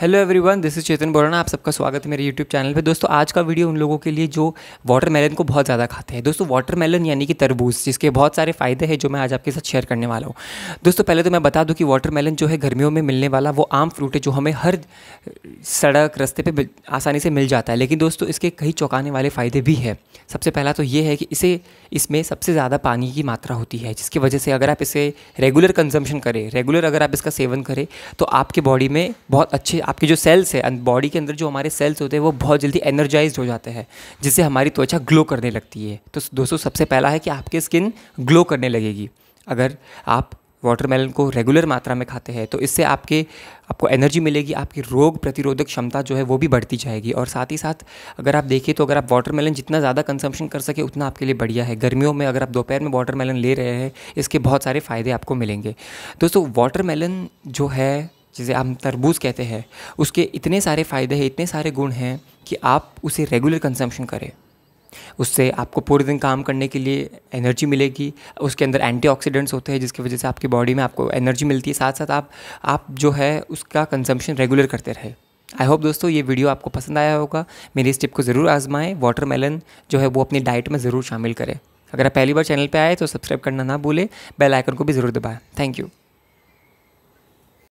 hello everyone this is Chetan Borana आप सबका स्वागत है मेरे यूट्यूब चैनल पे दोस्तों आज का वीडियो उन लोगों के लिए जो वाटरमेलन को बहुत ज़्यादा खाते हैं दोस्तों वाटरमेलन यानी कि तरबूज जिसके बहुत सारे फ़ायदे हैं जो मैं आज आपके साथ शेयर करने वाला हूँ दोस्तों पहले तो मैं बता दूँ कि वाटरमेलन जो है गर्मियों में मिलने वाला वो आम फ्रूट है जो हमें हर सड़क रस्ते पर आसानी से मिल जाता है लेकिन दोस्तों इसके कई चौंकाने वाले फ़ायदे भी हैं सबसे पहला तो ये है कि इसे इसमें सबसे ज़्यादा पानी की मात्रा होती है जिसकी वजह से अगर आप इसे रेगुलर कंजम्पशन करें रेगुलर अगर आप इसका सेवन करें तो आपके बॉडी में बहुत अच्छे आपके जो सेल्स है बॉडी के अंदर जो हमारे सेल्स होते हैं वो बहुत जल्दी एनर्जाइज हो जाते हैं जिससे हमारी त्वचा ग्लो करने लगती है तो दोस्तों सबसे पहला है कि आपकी स्किन ग्लो करने लगेगी अगर आप वाटरमेलन को रेगुलर मात्रा में खाते हैं तो इससे आपके आपको एनर्जी मिलेगी आपकी रोग प्रतिरोधक क्षमता जो है वो भी बढ़ती जाएगी और साथ ही साथ अगर आप देखें तो अगर आप वाटरमेलन जितना ज़्यादा कंसम्पशन कर सके उतना आपके लिए बढ़िया है गर्मियों में अगर आप दोपहर में वाटरमेलन ले रहे हैं इसके बहुत सारे फ़ायदे आपको मिलेंगे दोस्तों वाटरमेलन जो है जिसे हम तरबूज कहते हैं उसके इतने सारे फ़ायदे हैं इतने सारे गुण हैं कि आप उसे रेगुलर कंजम्पशन करें उससे आपको पूरे दिन काम करने के लिए एनर्जी मिलेगी उसके अंदर एंटीऑक्सीडेंट्स होते हैं जिसकी वजह से आपकी बॉडी में आपको एनर्जी मिलती है साथ साथ आप आप जो है उसका कंजम्पशन रेगुलर करते रहे आई होप दोस्तों ये वीडियो आपको पसंद आया होगा मेरी इस टिप को ज़रूर आजमाएं वाटरमेलन जो है वो अपनी डाइट में ज़रूर शामिल करें अगर आप पहली बार चैनल पर आए तो सब्सक्राइब करना ना भूलें बेल आइकन को भी ज़रूर दबाएं थैंक यू